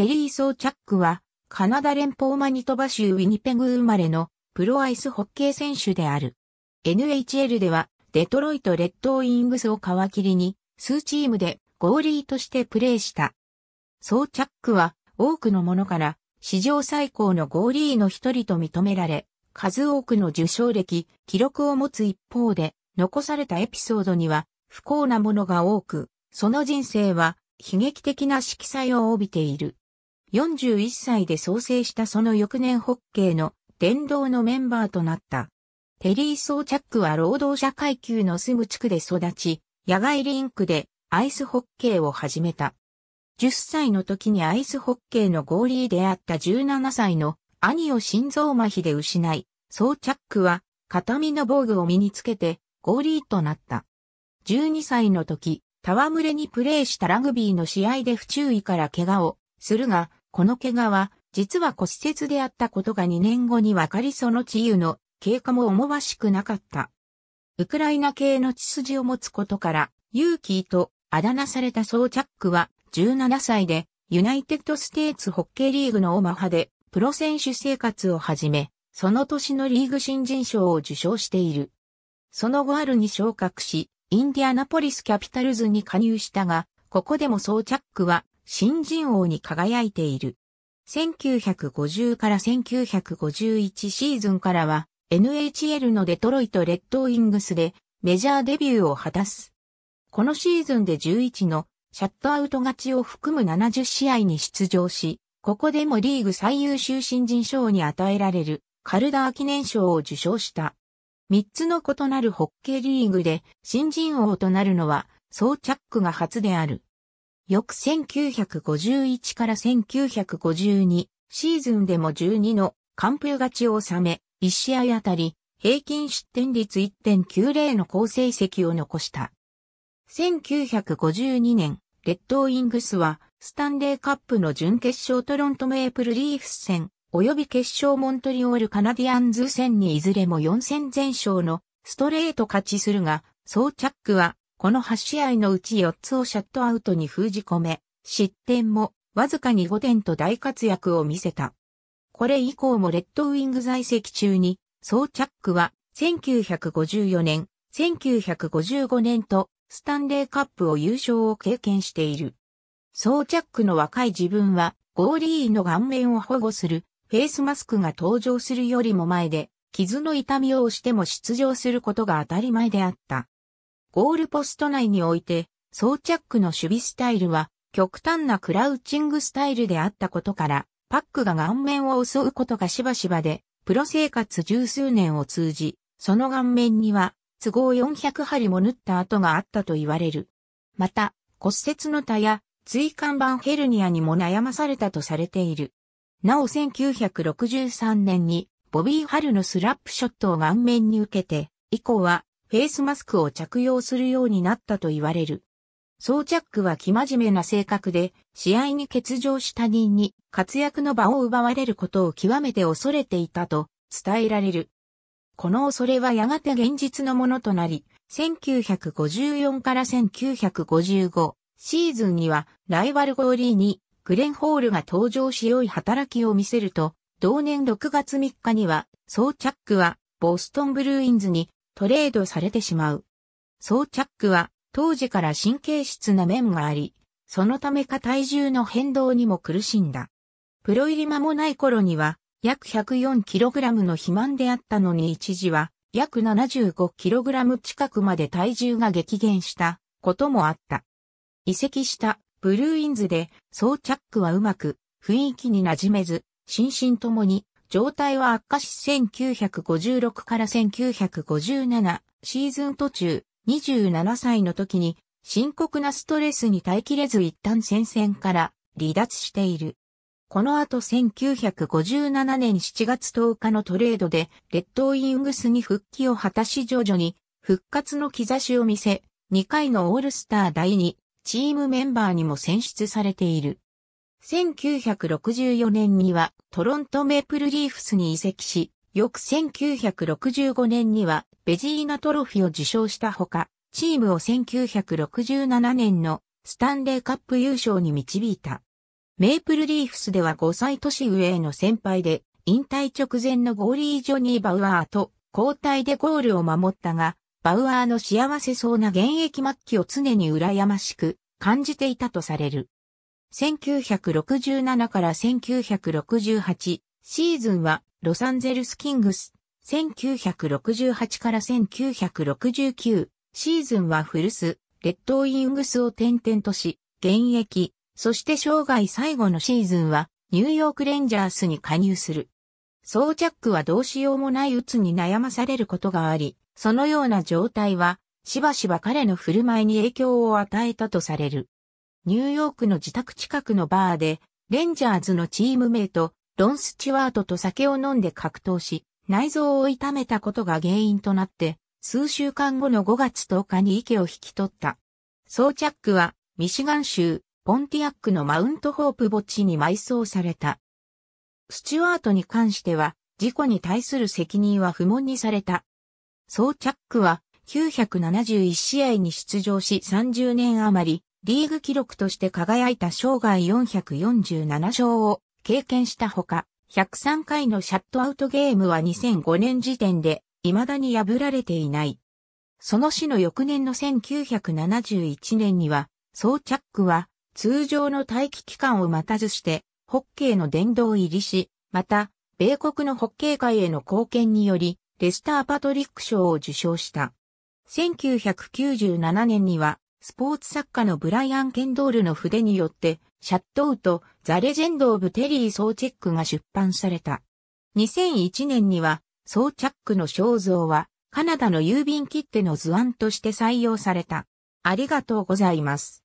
テリー・ソーチャックは、カナダ連邦マニトバ州ウィニペグ生まれのプロアイスホッケー選手である。NHL では、デトロイト・レッドウィングスを皮切りに、数チームでゴーリーとしてプレーした。ソーチャックは、多くの者から、史上最高のゴーリーの一人と認められ、数多くの受賞歴、記録を持つ一方で、残されたエピソードには不幸なものが多く、その人生は悲劇的な色彩を帯びている。41歳で創生したその翌年ホッケーの殿堂のメンバーとなった。テリー・ソーチャックは労働者階級の住む地区で育ち、野外リンクでアイスホッケーを始めた。10歳の時にアイスホッケーのゴーリーであった17歳の兄を心臓麻痺で失い、ソーチャックは片身の防具を身につけてゴーリーとなった。12歳の時、戯れにプレーしたラグビーの試合で不注意から怪我をするが、この怪我は、実は骨折であったことが2年後に分かりその治癒の経過も思わしくなかった。ウクライナ系の血筋を持つことから、ユーキーとあだ名されたソーチャックは17歳で、ユナイテッドステーツホッケーリーグのオマハで、プロ選手生活を始め、その年のリーグ新人賞を受賞している。その後あるに昇格し、インディアナポリスキャピタルズに加入したが、ここでもソーチャックは新人王に輝いている。1950から1951シーズンからは NHL のデトロイト・レッドウィングスでメジャーデビューを果たす。このシーズンで11のシャットアウト勝ちを含む70試合に出場し、ここでもリーグ最優秀新人賞に与えられるカルダー記念賞を受賞した。3つの異なるホッケーリーグで新人王となるのは、ソーチャックが初である。翌1951から1952シーズンでも12の完封勝ちを収め、1試合あたり平均失点率1.90の好成績を残した。1952年、レッドウィングスはスタンレーカップの準決勝トロントメープルリーフス戦、及び決勝モントリオールカナディアンズ戦にいずれも4戦全勝のストレート勝ちするが、ソーチャックはこの8試合のうち4つをシャットアウトに封じ込め、失点もわずかに5点と大活躍を見せた。これ以降もレッドウィング在籍中に、ソーチャックは1954年、1955年とスタンレーカップを優勝を経験している。ソーチャックの若い自分はゴーリーの顔面を保護するフェイスマスクが登場するよりも前で、傷の痛みを押しても出場することが当たり前であった。ゴールポスト内において、装着区の守備スタイルは、極端なクラウチングスタイルであったことから、パックが顔面を襲うことがしばしばで、プロ生活十数年を通じ、その顔面には、都合400針も縫った跡があったと言われる。また、骨折の他や、椎間板ヘルニアにも悩まされたとされている。なお1963年に、ボビー・ハルのスラップショットを顔面に受けて、以降は、フェイスマスクを着用するようになったと言われる。ソーチャックは生真面目な性格で、試合に欠場した人に活躍の場を奪われることを極めて恐れていたと伝えられる。この恐れはやがて現実のものとなり、1954から1955シーズンにはライバルゴーリーにグレンホールが登場し良い働きを見せると、同年6月3日には、ソーチャックはボストンブルーインズにトレードされてしまう。装着は当時から神経質な面があり、そのためか体重の変動にも苦しんだ。プロ入り間もない頃には約 104kg の肥満であったのに一時は約 75kg 近くまで体重が激減したこともあった。移籍したブルーインズで装着はうまく雰囲気に馴染めず、心身ともに状態は悪化し1956から1957シーズン途中27歳の時に深刻なストレスに耐えきれず一旦戦線から離脱している。この後1957年7月10日のトレードでレッドウィングスに復帰を果たし徐々に復活の兆しを見せ、2回のオールスター第2チームメンバーにも選出されている。1964年にはトロントメープルリーフスに移籍し、翌1965年にはベジーナトロフィを受賞したほか、チームを1967年のスタンレーカップ優勝に導いた。メープルリーフスでは5歳年上への先輩で、引退直前のゴーリー・ジョニー・バウアーと交代でゴールを守ったが、バウアーの幸せそうな現役末期を常に羨ましく感じていたとされる。1967から1968シーズンはロサンゼルスキングス。1968から1969シーズンは古巣、レッドウィングスを転々とし、現役、そして生涯最後のシーズンはニューヨークレンジャースに加入する。ソーチャックはどうしようもない鬱に悩まされることがあり、そのような状態はしばしば彼の振る舞いに影響を与えたとされる。ニューヨークの自宅近くのバーで、レンジャーズのチームメイト、ロン・スチュワートと酒を飲んで格闘し、内臓を痛めたことが原因となって、数週間後の5月10日に池を引き取った。装着は、ミシガン州、ポンティアックのマウントホープ墓地に埋葬された。スチュワートに関しては、事故に対する責任は不問にされた。装着は、971試合に出場し30年余り、リーグ記録として輝いた生涯447勝を経験したほか、103回のシャットアウトゲームは2005年時点で未だに破られていない。その死の翌年の1971年には、ソーチャックは通常の待機期間を待たずして、ホッケーの殿堂入りし、また、米国のホッケー界への貢献により、レスター・パトリック賞を受賞した。1997年には、スポーツ作家のブライアン・ケンドールの筆によって、シャットウとザ・レジェンド・オブ・テリー・ソーチェックが出版された。2001年には、ソーチャックの肖像は、カナダの郵便切手の図案として採用された。ありがとうございます。